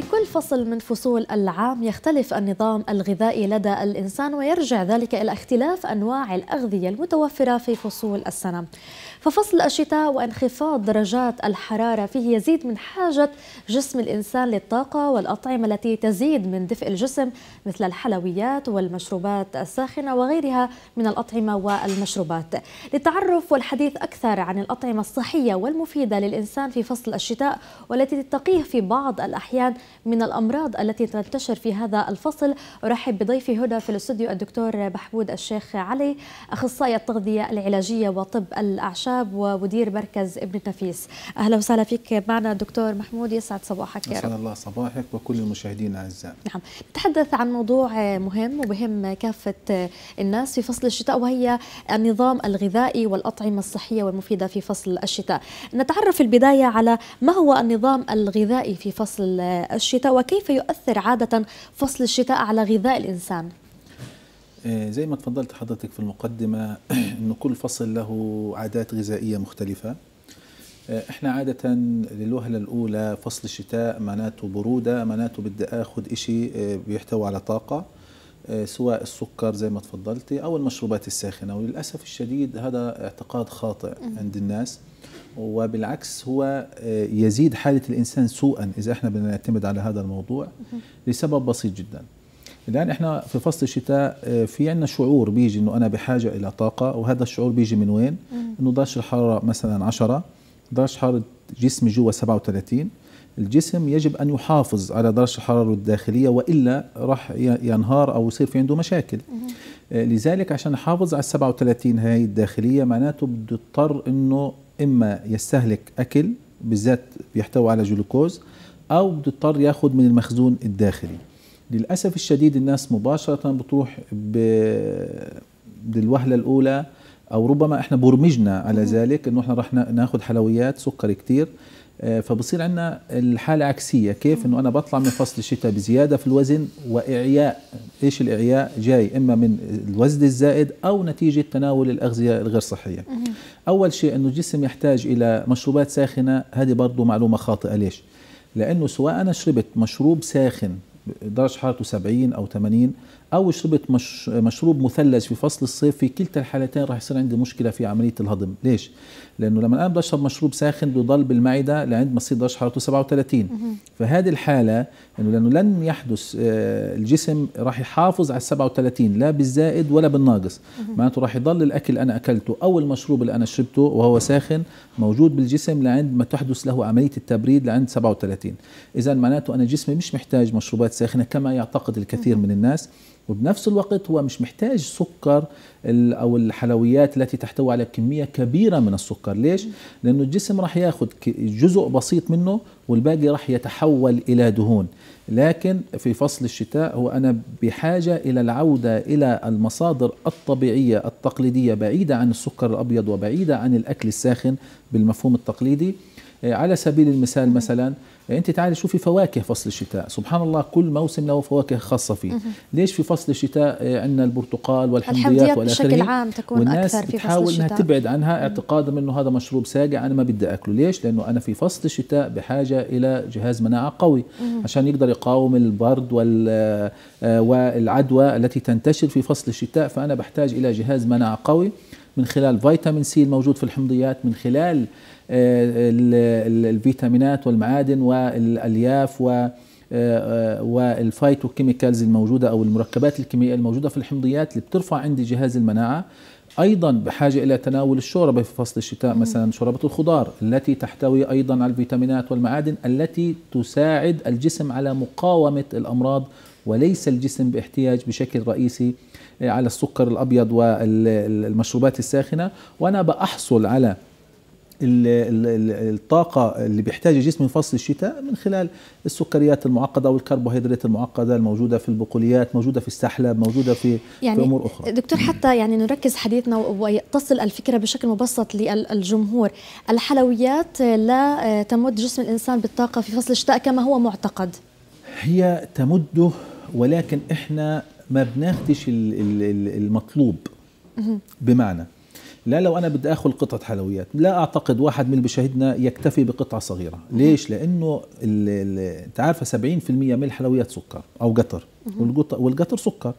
في كل فصل من فصول العام يختلف النظام الغذائي لدى الإنسان ويرجع ذلك إلى اختلاف أنواع الأغذية المتوفرة في فصول السنة ففصل الشتاء وانخفاض درجات الحرارة فيه يزيد من حاجة جسم الإنسان للطاقة والأطعمة التي تزيد من دفء الجسم مثل الحلويات والمشروبات الساخنة وغيرها من الأطعمة والمشروبات للتعرف والحديث أكثر عن الأطعمة الصحية والمفيدة للإنسان في فصل الشتاء والتي تتقيه في بعض الأحيان من الأمراض التي تنتشر في هذا الفصل أرحب بضيفي هدى في الاستوديو الدكتور محمود الشيخ علي أخصائي التغذية العلاجية وطب الأعشاب الشاب ومدير مركز ابن تفيس اهلا وسهلا فيك معنا دكتور محمود يسعد صباحك يا رب الله صباحك وكل المشاهدين الاعزاء نعم نتحدث عن موضوع مهم وبهم كافه الناس في فصل الشتاء وهي النظام الغذائي والاطعمه الصحيه والمفيده في فصل الشتاء نتعرف في البدايه على ما هو النظام الغذائي في فصل الشتاء وكيف يؤثر عاده فصل الشتاء على غذاء الانسان آه، زي ما تفضلت حضرتك في المقدمة أن كل فصل له عادات غذائية مختلفة آه، احنا عادة للوهلة الأولى فصل الشتاء معناته برودة معناته بدي أخذ إشي آه، بيحتوي على طاقة سواء السكر زي ما تفضلتي أو المشروبات الساخنة وللأسف الشديد هذا اعتقاد خاطئ عند الناس وبالعكس هو يزيد حالة الإنسان سوءا إذا احنا بنعتمد على هذا الموضوع لسبب بسيط جداً الان احنا في فصل الشتاء آه، في عندنا شعور بيجي انه انا بحاجه الى طاقه وهذا الشعور بيجي من وين؟ انه درجه الحراره مثلا 10 درجه حراره جسمي جوا 37 الجسم يجب ان يحافظ على درجه الحراره الداخليه والا راح ينهار او يصير في عنده مشاكل آه، لذلك عشان يحافظ على 37 هاي الداخليه معناته بده يضطر انه اما يستهلك اكل بالذات بيحتوي على جلوكوز او بده يضطر ياخذ من المخزون الداخلي للأسف الشديد الناس مباشرة بتروح بالوهلة الأولى أو ربما إحنا برمجنا على ذلك إنه إحنا رح ناخذ حلويات سكر كتير آه، فبصير عندنا الحالة عكسية كيف إنه أنا بطلع من فصل الشتاء بزيادة في الوزن وإعياء إيش الإعياء جاي إما من الوزن الزائد أو نتيجة تناول الأغذية الغير صحية أول شيء إنه الجسم يحتاج إلى مشروبات ساخنة هذه برضه معلومة خاطئة ليش؟ لأنه سواء أنا شربت مشروب ساخن درجه حرارته 70 او 80 او شربت مش مشروب مثلج في فصل الصيف في كلتا الحالتين راح يصير عندي مشكله في عمليه الهضم ليش لانه لما انا بدي اشرب مشروب ساخن بضل بالمعده لعند ما تصير درجه حرارته 37 فهذه الحاله انه لانه لن يحدث آه، الجسم راح يحافظ على 37 لا بالزائد ولا بالناقص معناته راح يضل الاكل انا اكلته او المشروب اللي انا شربته وهو ساخن موجود بالجسم لعند ما تحدث له عمليه التبريد لعند 37 اذا معناته انا جسمي مش محتاج مشروبات ساخنه كما يعتقد الكثير من الناس وبنفس الوقت هو مش محتاج سكر او الحلويات التي تحتوي على كميه كبيره من السكر ليش لانه الجسم راح ياخذ جزء بسيط منه والباقي راح يتحول الى دهون لكن في فصل الشتاء هو انا بحاجه الى العوده الى المصادر الطبيعيه التقليديه بعيده عن السكر الابيض وبعيده عن الاكل الساخن بالمفهوم التقليدي إيه، على سبيل المثال مثلا إيه، انت تعالي شوفي فواكه فصل الشتاء سبحان الله كل موسم له فواكه خاصه فيه ليش في فصل الشتاء إيه، عندنا البرتقال والحمضيات والى بشكل عام تكون والناس اكثر في بتحاول فصل الشتاء. انها تبعد عنها اعتقادا انه هذا مشروب ساقع انا ما بدي اكله ليش لانه انا في فصل الشتاء بحاجه الى جهاز مناعه قوي عشان يقدر يقاوم البرد آه، والعدوى التي تنتشر في فصل الشتاء فانا بحتاج الى جهاز مناعه قوي من خلال فيتامين سي الموجود في الحمضيات من خلال الفيتامينات والمعادن والالياف و آه، والفايتوكيميكالز الموجوده او المركبات الكيميائيه الموجوده في الحمضيات اللي بترفع عندي جهاز المناعه ايضا بحاجه الى تناول الشوربه في فصل الشتاء مثلا شوربه الخضار التي تحتوي ايضا على الفيتامينات والمعادن التي تساعد الجسم على مقاومه الامراض وليس الجسم باحتياج بشكل رئيسي آه، على السكر الابيض والمشروبات الساخنه وانا باحصل على الطاقة اللي بيحتاج الجسم في فصل الشتاء من خلال السكريات المعقدة أو الكربوهيدرات المعقدة الموجودة في البقوليات موجودة في السحلب موجودة في, يعني في أمور أخرى دكتور حتى يعني نركز حديثنا وتصل الفكرة بشكل مبسط للجمهور الحلويات لا آه، تمد جسم الإنسان بالطاقة في فصل الشتاء كما هو معتقد هي تمده ولكن إحنا ما بناخدش المطلوب بمعنى لا لو انا بدي اخذ قطعه حلويات لا اعتقد واحد من اللي بيشاهدنا يكتفي بقطعه صغيره ليش لانه انت عارفه 70% من الحلويات سكر او قطر والقطر سكر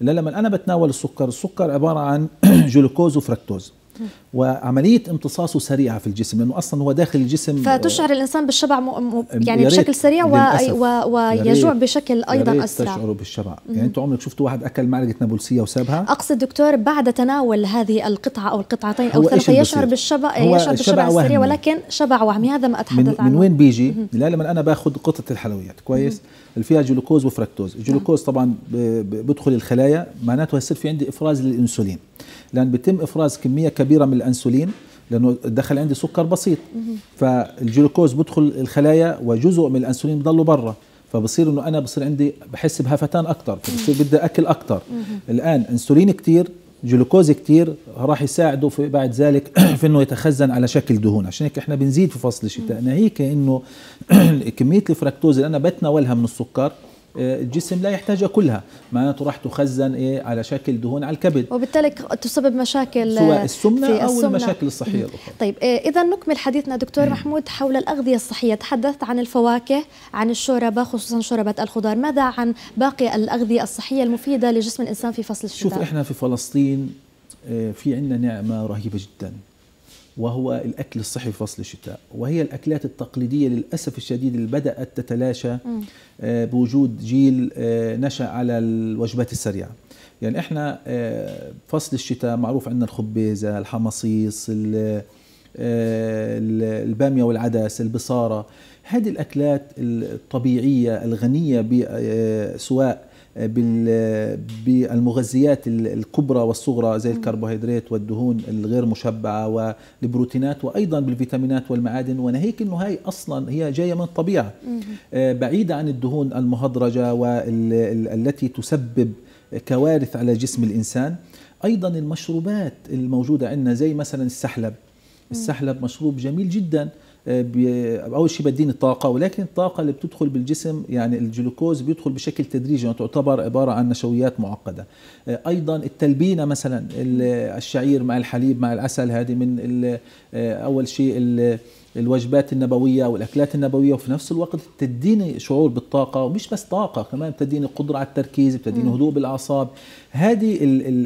لا لما انا بتناول السكر السكر عباره عن جلوكوز وفركتوز وعمليه امتصاصه سريعه في الجسم لانه اصلا هو داخل الجسم فتشعر الانسان بالشبع م... يعني بشكل سريع و... و... ويجوع بشكل ايضا اسرع تشعر بالشبع مم. يعني انتم عمرك شفتوا واحد اكل معلقه نابلسيه وسابها اقصد دكتور بعد تناول هذه القطعه او القطعتين او ثلاثه يشعر بالشبع هو يشعر بالشبع السريع ولكن شبع وهمي هذا ما اتحدث من... عنه من وين بيجي؟ لا لما انا باخذ قطعه الحلويات كويس اللي فيها جلوكوز وفركتوز الجلوكوز طبعا ب... بدخل الخلايا معناته هيصير في عندي افراز للانسولين لان بيتم افراز كميه كبيره من الانسولين لانه دخل عندي سكر بسيط فالجلوكوز بدخل الخلايا وجزء من الانسولين بضله برا فبصير انه انا بصير عندي بحس بهفتان اكثر فبصير بدي اكل اكثر الان انسولين كثير جلوكوز كثير راح يساعده في بعد ذلك في انه يتخزن على شكل دهون عشان هيك احنا بنزيد في فصل الشتاء ناهيك انه كميه الفركتوز اللي انا بتناولها من السكر آه، الجسم لا يحتاجها كلها معناته راح تخزن إيه على شكل دهون على الكبد وبالتالي تسبب مشاكل سواء آه، السمنة أو السمنة. المشاكل الصحية الأخرى طيب آه، إذا نكمل حديثنا دكتور محمود حول الأغذية الصحية تحدثت عن الفواكه عن الشوربة خصوصا شوربة الخضار ماذا عن باقي الأغذية الصحية المفيدة لجسم الإنسان في فصل الشتاء شوف إحنا في فلسطين في عندنا نعمة رهيبة جداً وهو الأكل الصحي في فصل الشتاء وهي الأكلات التقليدية للأسف الشديد اللي بدأت تتلاشى آه، بوجود جيل آه، نشأ على الوجبات السريعة يعني احنا آه، فصل الشتاء معروف عندنا الخبيزة الحمصيص البامية والعدس البصارة هذه الأكلات الطبيعية الغنية سواء بالمغذيات الكبرى والصغرى زي الكربوهيدرات والدهون الغير مشبعه والبروتينات وايضا بالفيتامينات والمعادن وناهيك انه هي اصلا هي جايه من الطبيعه آه، بعيده عن الدهون المهدرجه والتي تسبب كوارث على جسم الانسان ايضا المشروبات الموجوده عندنا زي مثلا السحلب السحلب مشروب جميل جدا آه، آه، اول شيء بديني الطاقه ولكن الطاقه اللي بتدخل بالجسم يعني الجلوكوز بيدخل بشكل تدريجي يعني تعتبر عباره عن نشويات معقده آه، ايضا التلبينه مثلا الشعير مع الحليب مع العسل هذه من اول شيء الوجبات النبويه والاكلات النبويه وفي نفس الوقت بتديني شعور بالطاقه ومش بس طاقه كمان بتديني قدره على التركيز بتديني هدوء بالاعصاب هذه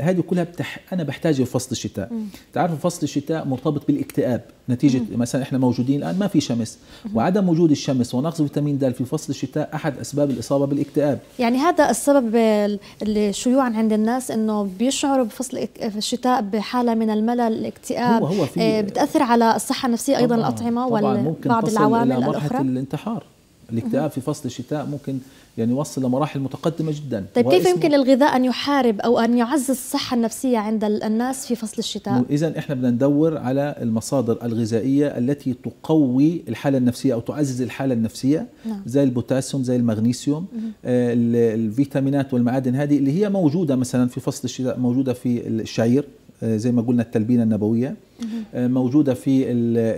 هذه كلها بتح انا بحتاجها في فصل الشتاء بتعرفوا فصل الشتاء مرتبط بالاكتئاب نتيجه مم. مثلا احنا موجودين الان ما في شمس مم. وعدم وجود الشمس ونقص فيتامين د في فصل الشتاء احد اسباب الاصابه بالاكتئاب يعني هذا السبب اللي شيوعا عند الناس انه بيشعروا بفصل الشتاء بحاله من الملل الاكتئاب هو هو في آه، بتاثر على الصحه النفسيه ايضا الأطعمة الأنظمة وبعض العوامل إلى الأخرى الانتحار الاكتئاب في فصل الشتاء ممكن يعني يوصل لمراحل متقدمه جدا طيب كيف يمكن للغذاء ان يحارب او ان يعزز الصحه النفسيه عند الناس في فصل الشتاء اذا احنا بدنا ندور على المصادر الغذائيه التي تقوي الحاله النفسيه او تعزز الحاله النفسيه نعم. زي البوتاسيوم زي المغنيسيوم آه الفيتامينات والمعادن هذه اللي هي موجوده مثلا في فصل الشتاء موجوده في الشعير آه، زي ما قلنا التلبينه النبويه آه، موجوده في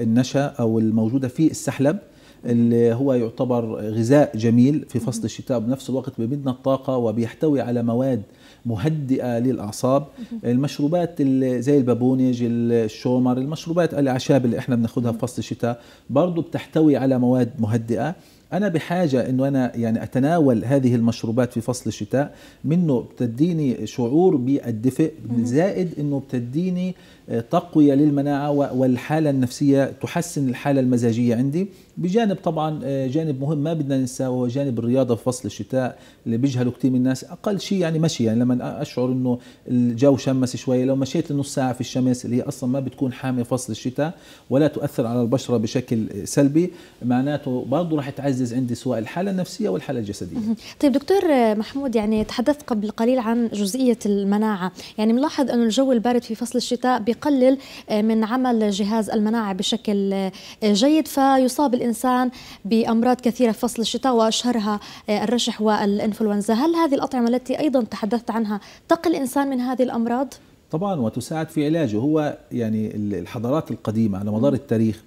النشا او الموجوده في السحلب اللي هو يعتبر غذاء جميل في فصل الشتاء وبنفس الوقت بيمدنا الطاقه وبيحتوي على مواد مهدئه للاعصاب المشروبات زي البابونج الشومر المشروبات الاعشاب اللي احنا بناخدها في فصل الشتاء برضه بتحتوي على مواد مهدئه انا بحاجه انه انا يعني اتناول هذه المشروبات في فصل الشتاء منه بتديني شعور بالدفء زائد انه بتديني آه، تقويه للمناعه والحاله النفسيه تحسن الحاله المزاجيه عندي بجانب طبعا آه، جانب مهم ما بدنا ننساه هو جانب الرياضه في فصل الشتاء اللي بيجهلوا كثير من الناس اقل شيء يعني مشي يعني لما اشعر انه الجو شمس شويه لو مشيت نص ساعه في الشمس اللي هي اصلا ما بتكون حاميه فصل الشتاء ولا تؤثر على البشره بشكل سلبي معناته برضه راح تعزز عندي سواء الحاله النفسيه والحاله الجسديه. طيب دكتور محمود يعني تحدثت قبل قليل عن جزئيه المناعه، يعني ملاحظ انه الجو البارد في فصل الشتاء بقلل آه، من عمل جهاز المناعه بشكل آه، جيد فيصاب الانسان الإنسان بأمراض كثيرة في فصل الشتاء وأشهرها آه، الرشح والإنفلونزا هل هذه الأطعمة التي أيضا تحدثت عنها تقي الإنسان من هذه الأمراض؟ طبعا وتساعد في علاجه هو يعني الحضارات القديمة على مدار التاريخ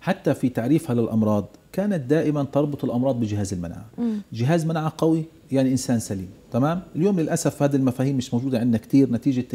حتى في تعريفها للأمراض كانت دائما تربط الأمراض بجهاز المناعة جهاز مناعة قوي يعني إنسان سليم تمام اليوم للأسف هذه المفاهيم مش موجودة عندنا كثير نتيجة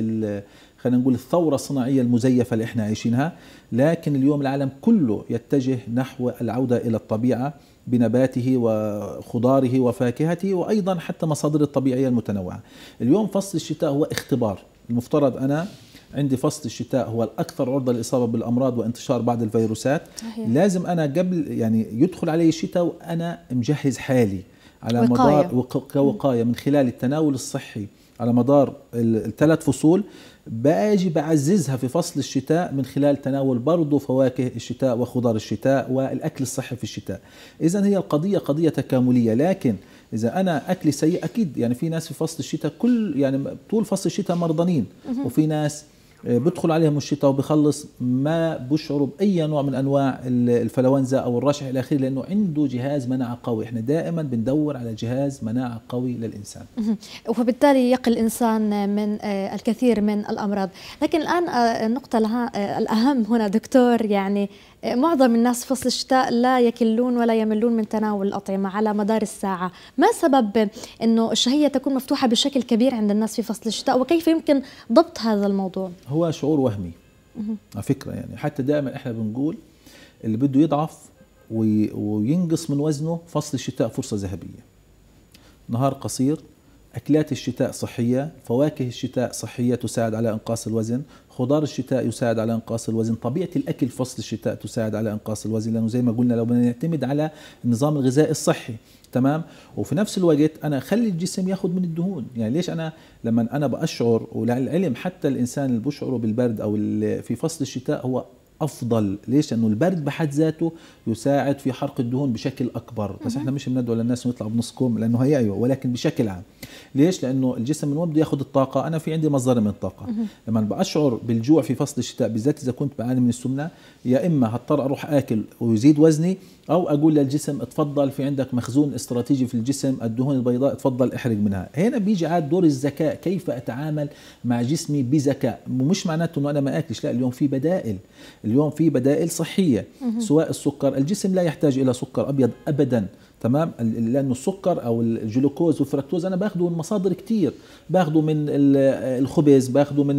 خلينا نقول الثورة الصناعية المزيفة اللي احنا عايشينها لكن اليوم العالم كله يتجه نحو العودة إلى الطبيعة بنباته وخضاره وفاكهته وأيضا حتى مصادر الطبيعية المتنوعة اليوم فصل الشتاء هو اختبار المفترض أنا عندي فصل الشتاء هو الاكثر عرضه للاصابه بالامراض وانتشار بعض الفيروسات صحيح. لازم انا قبل يعني يدخل علي الشتاء وانا مجهز حالي على وقاية. مدار وقايه من خلال التناول الصحي على مدار الثلاث فصول باجي بعززها في فصل الشتاء من خلال تناول برضه فواكه الشتاء وخضار الشتاء والاكل الصحي في الشتاء اذا هي القضيه قضيه تكامليه لكن اذا انا اكلي سيء اكيد يعني في ناس في فصل الشتاء كل يعني طول فصل الشتاء مرضانين وفي ناس آه، بدخل عليهم الشتاء وبخلص ما بشعروا باي نوع من انواع الفلونزا او الرشح الى اخره لانه عنده جهاز مناعه قوي احنا دائما بندور على جهاز مناعه قوي للانسان وبالتالي يقي الانسان من آه، الكثير من الامراض لكن الان آه، النقطه الاهم هنا دكتور يعني معظم الناس فصل الشتاء لا يكلون ولا يملون من تناول الأطعمة على مدار الساعة ما سبب أنه الشهية تكون مفتوحة بشكل كبير عند الناس في فصل الشتاء وكيف يمكن ضبط هذا الموضوع؟ هو شعور وهمي على فكره يعني حتى دائما احنا بنقول اللي بده يضعف وينقص من وزنه فصل الشتاء فرصه ذهبيه نهار قصير أكلات الشتاء صحية فواكه الشتاء صحية تساعد على إنقاص الوزن خضار الشتاء يساعد على انقاص الوزن طبيعه الاكل في فصل الشتاء تساعد على انقاص الوزن لانه زي ما قلنا لو بدنا نعتمد على النظام الغذائي الصحي تمام وفي نفس الوقت انا خلي الجسم ياخذ من الدهون يعني ليش انا لما انا بشعر وللعلم حتى الانسان اللي بشعره بالبرد او في فصل الشتاء هو افضل ليش لانه البرد بحد ذاته يساعد في حرق الدهون بشكل اكبر بس احنا مش بندعو للناس انه يطلعوا بنص كوم لانه هي ايوه ولكن بشكل عام ليش لانه الجسم من وين بده ياخذ الطاقه انا في عندي مصدر من الطاقه لما بشعر بالجوع في فصل الشتاء بالذات اذا كنت بعاني من السمنه يا اما هضطر اروح اكل ويزيد وزني او اقول للجسم اتفضل في عندك مخزون استراتيجي في الجسم الدهون البيضاء اتفضل احرق منها هنا بيجي عاد دور الذكاء كيف اتعامل مع جسمي بذكاء مش معناته انه انا ما اكلش لا اليوم في بدائل اليوم في بدائل صحيه سواء السكر الجسم لا يحتاج الى سكر ابيض ابدا تمام لانه السكر او الجلوكوز والفركتوز انا باخذه من مصادر كثير باخذه من الخبز باخذه من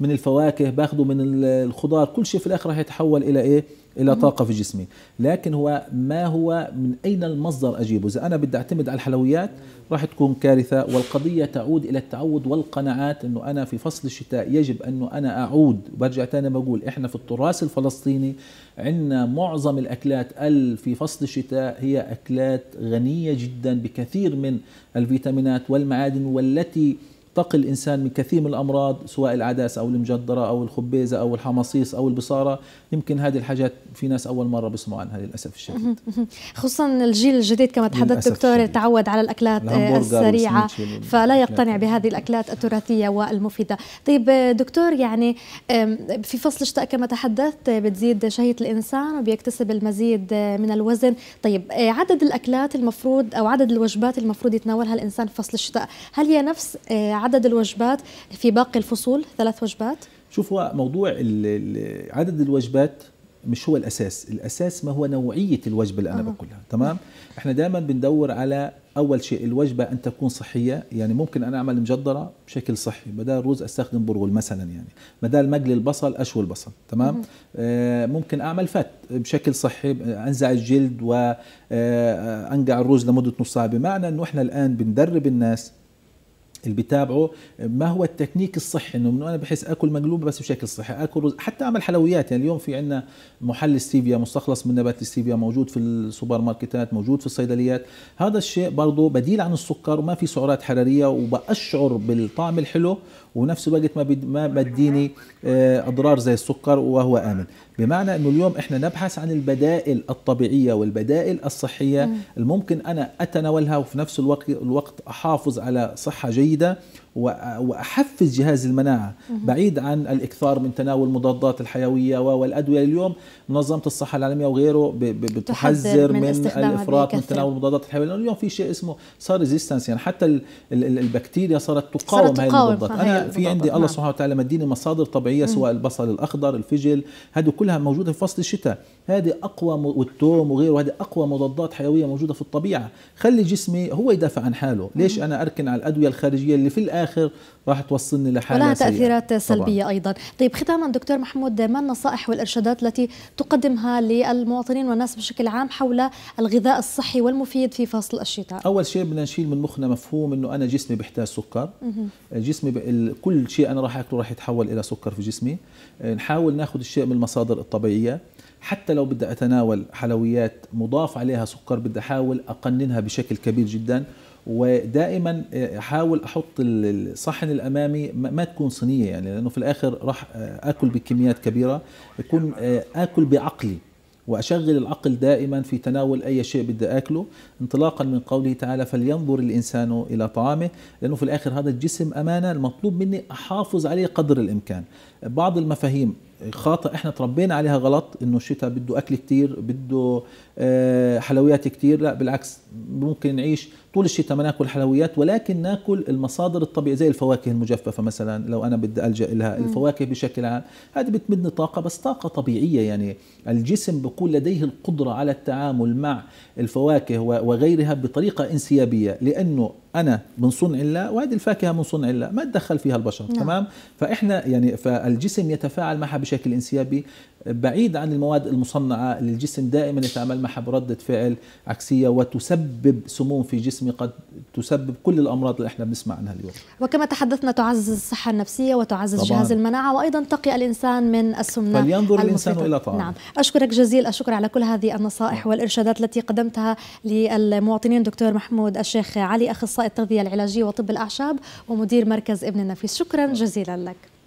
من الفواكه باخذه من الخضار كل شيء في الاخر راح يتحول الى ايه إلى طاقة في جسمي لكن هو ما هو من أين المصدر أجيبه إذا أنا بدي أعتمد على الحلويات راح تكون كارثة والقضية تعود إلى التعود والقناعات أنه أنا في فصل الشتاء يجب أنه أنا أعود برجع تاني بقول إحنا في التراث الفلسطيني عندنا معظم الأكلات ال في فصل الشتاء هي أكلات غنية جدا بكثير من الفيتامينات والمعادن والتي يتقي الإنسان من كثير من الأمراض سواء العدس أو المجدرة أو الخبيزة أو الحماصيص أو البصارة يمكن هذه الحاجات في ناس أول مرة بيسمعوا عنها للأسف الشديد خصوصا الجيل الجديد كما تحدثت دكتور تعود على الأكلات السريعة فلا يقتنع بهذه الأكلات التراثية والمفيدة طيب دكتور يعني في فصل الشتاء كما تحدثت بتزيد شهية الإنسان وبيكتسب المزيد من الوزن طيب عدد الأكلات المفروض أو عدد الوجبات المفروض يتناولها الإنسان في فصل الشتاء هل هي نفس آه، عدد الوجبات في باقي الفصول ثلاث وجبات؟ شوف هو موضوع عدد الوجبات مش هو الاساس الاساس ما هو نوعيه الوجبه اللي انا أه. تمام احنا دائما بندور على اول شيء الوجبه ان تكون صحيه يعني ممكن انا اعمل مجدره بشكل صحي بدل رز استخدم برغل مثلا يعني بدل مقلي البصل اشوي البصل تمام آه ممكن اعمل فت بشكل صحي انزع الجلد وانقع آه، آه، الرز لمده نص ساعه بمعنى انه احنا الان بندرب الناس اللي بتابعوا ما هو التكنيك الصحي انه من انا بحس اكل مقلوبه بس بشكل صحي اكل رز حتى اعمل حلويات يعني اليوم في عندنا محل ستيفيا مستخلص من نبات الستيفيا موجود في السوبر ماركتات موجود في الصيدليات هذا الشيء برضه بديل عن السكر وما في سعرات حراريه وبأشعر بالطعم الحلو ونفس الوقت ما ما بديني آه، اضرار زي السكر وهو امن بمعنى انه اليوم احنا نبحث عن البدائل الطبيعيه والبدائل الصحيه الممكن انا اتناولها وفي نفس الوقت الوقت احافظ على صحه جيده vida واحفز جهاز المناعه بعيد عن الاكثار من تناول المضادات الحيويه والادويه اليوم منظمه الصحه العالميه وغيره بتحذر من, من الافراط من تناول المضادات الحيويه لانه اليوم في شيء اسمه صار ريزيستنس يعني حتى البكتيريا صارت تقاوم, صارت تقاوم هاي المضادات انا في عندي الله نعم. سبحانه وتعالى مديني مصادر طبيعيه سواء البصل الاخضر الفجل هذه كلها موجوده في فصل الشتاء هذه اقوى والثوم وغيره هذه اقوى مضادات حيويه موجوده في الطبيعه خلي جسمي هو يدافع عن حاله ليش انا اركن على الادويه الخارجيه اللي في الاخر راح توصلني لحاله ولها تاثيرات سلبيه طبعاً. ايضا طيب ختاما دكتور محمود ما النصائح والارشادات التي تقدمها للمواطنين والناس بشكل عام حول الغذاء الصحي والمفيد في فصل الشتاء اول شيء بدنا نشيل من مخنا مفهوم انه انا جسمي بيحتاج سكر جسمي ب... كل شيء انا راح اكله راح يتحول الى سكر في جسمي آه، نحاول ناخذ الشيء من المصادر الطبيعيه حتى لو بدي اتناول حلويات مضاف عليها سكر بدي احاول اقننها بشكل كبير جدا ودائما آه، احاول احط الصحن الامامي ما تكون صينيه يعني لانه في الاخر راح آه، اكل بكميات كبيره يكون آه، اكل بعقلي واشغل العقل دائما في تناول اي شيء بدي اكله انطلاقا من قوله تعالى فلينظر الانسان الى طعامه لانه في الاخر هذا الجسم امانه المطلوب مني احافظ عليه قدر الامكان بعض المفاهيم خاطئ احنا تربينا عليها غلط انه الشتاء بده اكل كتير بده آه، حلويات كتير لا بالعكس ممكن نعيش طول الشتاء ما ناكل حلويات ولكن ناكل المصادر الطبيعيه زي الفواكه المجففه مثلا لو انا بدي الجا لها الفواكه بشكل عام هذه بتمدني طاقه بس طاقه طبيعيه يعني الجسم بكون لديه القدره على التعامل مع الفواكه وغيرها بطريقه انسيابيه لانه انا من صنع الله وهذه الفاكهه من صنع الله ما تدخل فيها البشر نعم. تمام فاحنا يعني فالجسم يتفاعل معها بشكل انسيابي بعيد عن المواد المصنعة الجسم دائما يتعامل معها بردة فعل عكسية وتسبب سموم في جسم قد تسبب كل الأمراض اللي احنا بنسمع عنها اليوم وكما تحدثنا تعزز الصحة النفسية وتعزز طبعاً. جهاز المناعة وأيضا تقي الإنسان من السمنة فلينظر الإنسان إلى طعام نعم أشكرك جزيل الشكر على كل هذه النصائح نعم. والإرشادات التي قدمتها للمواطنين دكتور محمود الشيخ علي أخصائي التغذية العلاجية وطب الأعشاب ومدير مركز ابن النفيس شكرا جزيلا لك